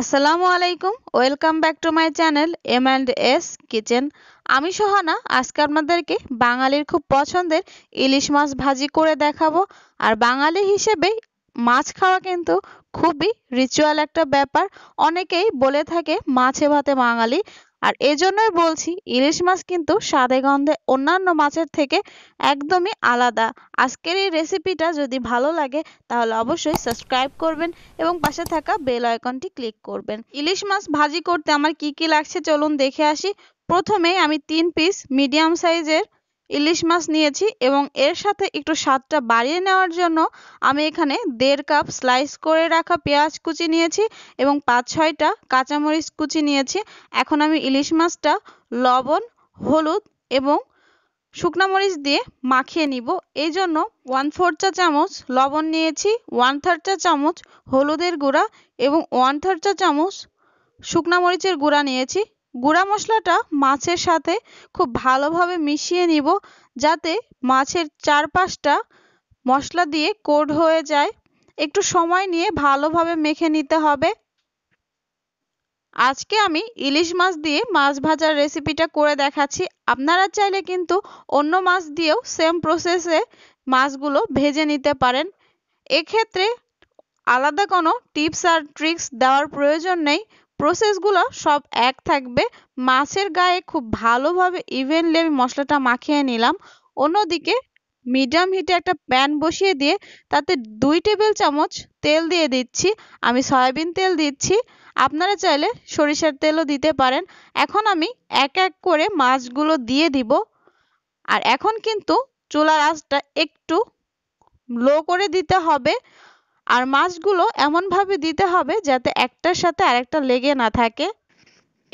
আসসালামু আলাইকুম welcome back to my channel M and S kitchen আমি সোহানা আজকে আপনাদেরকে বাঙালির খুব পছন্দের ইলিশ মাছ ভাজি করে দেখাবো আর বাঙালি হিসেবে মাছ খাওয়া কিন্তু খুবই রিচুয়াল একটা ব্যাপার অনেকেই বলে থাকে মাছে ভাতে বাঙালি আর এজন্যই বলছি ইলিশ মাছ কিন্তু স্বাদে গন্ধে অন্যান্য মাছের থেকে একদমই আলাদা আজকের এই রেসিপিটা যদি ভালো লাগে তাহলে অবশ্যই সাবস্ক্রাইব করবেন এবং পাশে থাকা বেল আইকনটি ক্লিক করবেন ইলিশ মাছ ভাজি করতে আমার কি কি লাগছে চলুন দেখে আসি প্রথমে আমি তিন পিস মিডিয়াম সাইজের ইলিশ মাছ নিয়েছি এবং এর সাথে একটু স্বাদটা বাড়িয়ে নেওয়ার জন্য আমি এখানে দেড় কাপ স্লাইস করে রাখা পেঁয়াজ কুচি নিয়েছি এবং পাঁচ ছয়টা কাঁচামরিচ কুচি নিয়েছি এখন আমি ইলিশ মাছটা লবণ হলুদ এবং শুকনো মরিচ দিয়ে মাখিয়ে নিব এই জন্য ওয়ান ফোর চা চামচ লবণ নিয়েছি ওয়ান থার্ড চা চামচ হলুদের গুঁড়া এবং ওয়ান থার্ড চা চামচ শুকনামরিচের মরিচের গুঁড়া নিয়েছি গুঁড়া মশলাটা মাছের সাথে খুব ভালোভাবে মিশিয়ে নিব যাতে মাছের চারপাশটা মশলা দিয়ে কোট হয়ে যায় একটু সময় নিয়ে ভালোভাবে মেখে নিতে হবে আজকে আমি ইলিশ মাছ দিয়ে মাছ ভাজার রেসিপিটা করে দেখাচ্ছি আপনারা চাইলে কিন্তু অন্য মাছ দিয়েও সেম প্রসেসে মাছগুলো ভেজে নিতে পারেন এক্ষেত্রে আলাদা কোনো টিপস আর ট্রিক্স দেওয়ার প্রয়োজন নেই প্রসেসগুলো সব এক থাকবে মাছের গায়ে খুব ভালোভাবে ইভেনলি আমি মশলাটা মাখিয়ে নিলাম অন্যদিকে মিডিয়াম হিটে একটা প্যান বসিয়ে দিয়ে তাতে দুই টেবিল চামচ তেল দিয়ে দিচ্ছি আমি সয়াবিন তেল দিচ্ছি আপনারা চাইলে সরিষার তেলও দিতে পারেন এখন আমি এক এক করে মাছগুলো দিয়ে দিব আর এখন কিন্তু চুলার আঁচটা একটু লো করে দিতে হবে আর মাছগুলো এমনভাবে দিতে হবে যাতে একটার সাথে আরেকটা লেগে না থাকে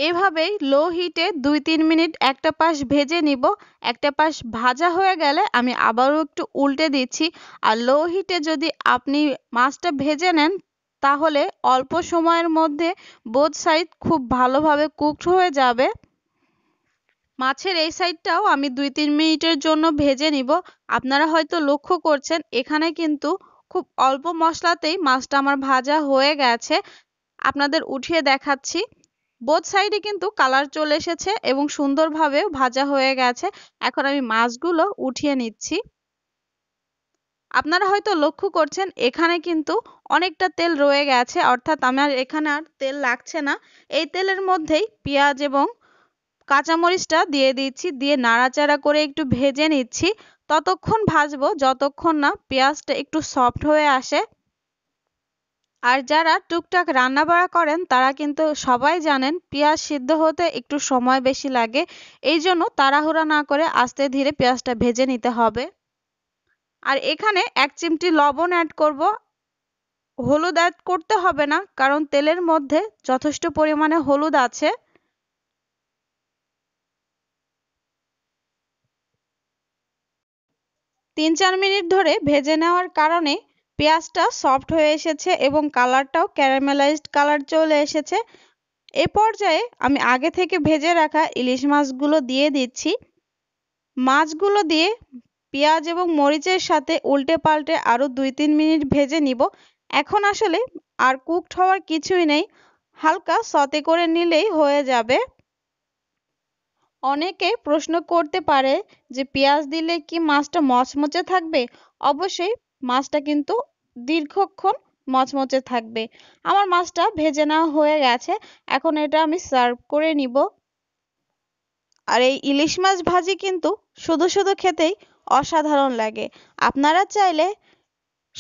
এভাবেই লো হিটে দুই তিন মিনিট একটা পাশ ভেজে নিব একটা পাশ ভাজা হয়ে গেলে আমি আবারও একটু উল্টে দিচ্ছি আর লো হিটে যদি আপনি মাছটা ভেজে নেন তাহলে অল্প সময়ের মধ্যে বোধ সাইড খুব ভালোভাবে কুকড হয়ে যাবে মাছের এই সাইডটাও আমি দুই তিন মিনিটের জন্য ভেজে নিব আপনারা হয়তো লক্ষ্য করছেন এখানে কিন্তু খুব অল্প মশলাতেই মাছটা আমার ভাজা হয়ে গেছে আপনাদের উঠিয়ে দেখাচ্ছি বোধ সাইডে কিন্তু কালার চলে এসেছে এবং সুন্দরভাবে ভাজা হয়ে গেছে এখন আমি মাছগুলো উঠিয়ে নিচ্ছি আপনারা হয়তো লক্ষ্য করছেন এখানে কিন্তু অনেকটা তেল রয়ে গেছে অর্থাৎ আমার এখানে আর তেল লাগছে না এই তেলের মধ্যেই পেঁয়াজ এবং কাঁচামরিচটা দিয়ে দিচ্ছি দিয়ে নাড়াচাড়া করে একটু ভেজে নিচ্ছি ততক্ষণ ভাজবো যতক্ষণ না পেঁয়াজটা একটু সফট হয়ে আসে আর যারা টুকটাক রান্না বাড়া করেন তারা কিন্তু সবাই জানেন পেঁয়াজ সিদ্ধ হতে একটু সময় বেশি লাগে এই জন্য তাড়াহুড়া না করে আস্তে ধীরে পেঁয়াজটা ভেজে নিতে হবে আর এখানে এক চিমটি লবণ অ্যাড করব হলুদ অ্যাড করতে হবে না কারণ তেলের মধ্যে যথেষ্ট পরিমাণে হলুদ আছে তিন চার মিনিট ধরে ভেজে নেওয়ার কারণে পেঁয়াজটা সফট হয়ে এসেছে এবং কালারটাও ক্যারামেলাইজড কালার চলে এসেছে এ পর্যায়ে আমি আগে থেকে ভেজে রাখা ইলিশ মাছগুলো দিয়ে দিচ্ছি মাছগুলো দিয়ে পেঁয়াজ এবং মরিচের সাথে উল্টে পাল্টে আরও দুই তিন মিনিট ভেজে নিব এখন আসলে আর কুকড হওয়ার কিছুই নেই হালকা সতে করে নিলেই হয়ে যাবে অনেকে প্রশ্ন করতে পারে যে পেঁয়াজ দিলে কি মাছটা মচমচে থাকবে অবশ্যই মাছটা কিন্তু দীর্ঘক্ষণ মচমচে থাকবে আমার মাছটা ভেজে নেওয়া হয়ে গেছে এখন এটা আমি সার্ভ করে নিব আর এই ইলিশ মাছ ভাজি কিন্তু শুধু শুধু খেতেই অসাধারণ লাগে আপনারা চাইলে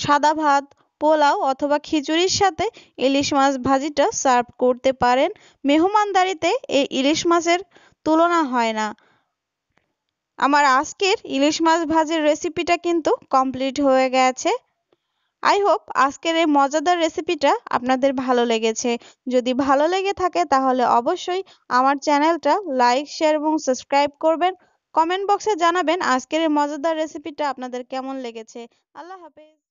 সাদা ভাত পোলাও অথবা খিচুড়ির সাথে ইলিশ মাছ ভাজিটা সার্ভ করতে পারেন মেহমানদারিতে এই ইলিশ মাছের তুলনা হয় না আমার আজকের ইলিশ মাছ ভাজির রেসিপিটা কিন্তু কমপ্লিট হয়ে গেছে আই হোপ আজকের এই মজাদার রেসিপিটা আপনাদের ভালো লেগেছে যদি ভালো লেগে থাকে তাহলে অবশ্যই আমার চ্যানেলটা লাইক শেয়ার এবং সাবস্ক্রাইব করবেন কমেন্ট বক্সে জানাবেন আজকের এই মজাদার রেসিপিটা আপনাদের কেমন লেগেছে আল্লাহ হাফেজ